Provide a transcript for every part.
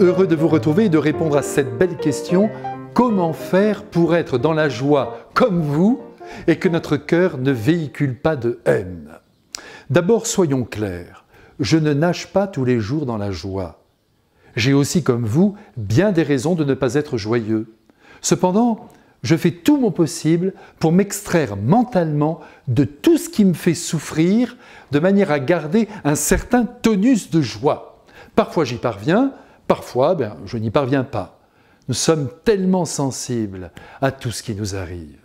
Heureux de vous retrouver et de répondre à cette belle question. Comment faire pour être dans la joie comme vous et que notre cœur ne véhicule pas de haine D'abord, soyons clairs. Je ne nage pas tous les jours dans la joie. J'ai aussi, comme vous, bien des raisons de ne pas être joyeux. Cependant, je fais tout mon possible pour m'extraire mentalement de tout ce qui me fait souffrir, de manière à garder un certain tonus de joie. Parfois j'y parviens, Parfois, ben, je n'y parviens pas. Nous sommes tellement sensibles à tout ce qui nous arrive.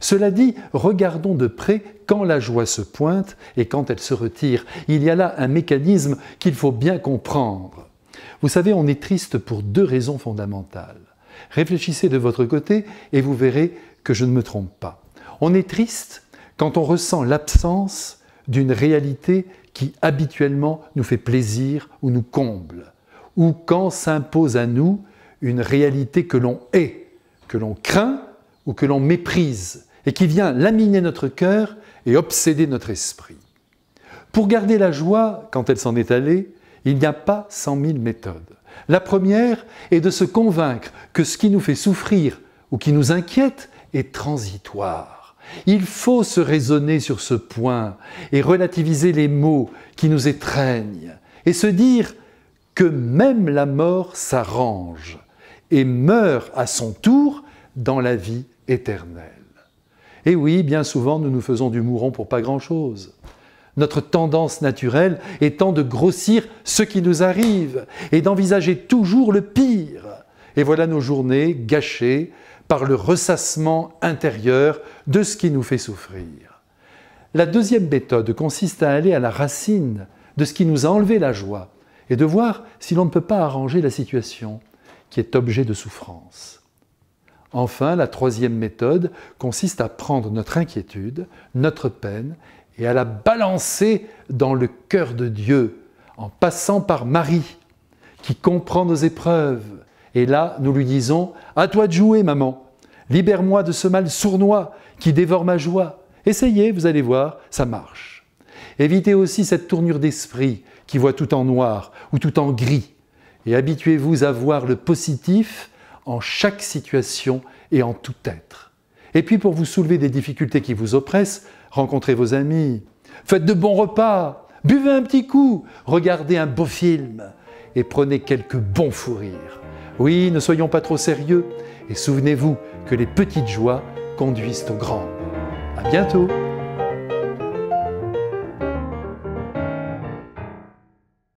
Cela dit, regardons de près quand la joie se pointe et quand elle se retire. Il y a là un mécanisme qu'il faut bien comprendre. Vous savez, on est triste pour deux raisons fondamentales. Réfléchissez de votre côté et vous verrez que je ne me trompe pas. On est triste quand on ressent l'absence d'une réalité qui habituellement nous fait plaisir ou nous comble ou quand s'impose à nous une réalité que l'on hait, que l'on craint ou que l'on méprise, et qui vient laminer notre cœur et obséder notre esprit. Pour garder la joie quand elle s'en est allée, il n'y a pas cent mille méthodes. La première est de se convaincre que ce qui nous fait souffrir ou qui nous inquiète est transitoire. Il faut se raisonner sur ce point et relativiser les mots qui nous étreignent et se dire que même la mort s'arrange et meurt à son tour dans la vie éternelle. Et oui, bien souvent, nous nous faisons du mouron pour pas grand-chose. Notre tendance naturelle étant de grossir ce qui nous arrive et d'envisager toujours le pire. Et voilà nos journées gâchées par le ressassement intérieur de ce qui nous fait souffrir. La deuxième méthode consiste à aller à la racine de ce qui nous a enlevé la joie, et de voir si l'on ne peut pas arranger la situation qui est objet de souffrance. Enfin, la troisième méthode consiste à prendre notre inquiétude, notre peine, et à la balancer dans le cœur de Dieu, en passant par Marie, qui comprend nos épreuves. Et là, nous lui disons, à toi de jouer, maman, libère-moi de ce mal sournois qui dévore ma joie. Essayez, vous allez voir, ça marche. Évitez aussi cette tournure d'esprit qui voit tout en noir ou tout en gris. Et habituez-vous à voir le positif en chaque situation et en tout être. Et puis pour vous soulever des difficultés qui vous oppressent, rencontrez vos amis, faites de bons repas, buvez un petit coup, regardez un beau film et prenez quelques bons fous rires. Oui, ne soyons pas trop sérieux et souvenez-vous que les petites joies conduisent aux grandes. À bientôt!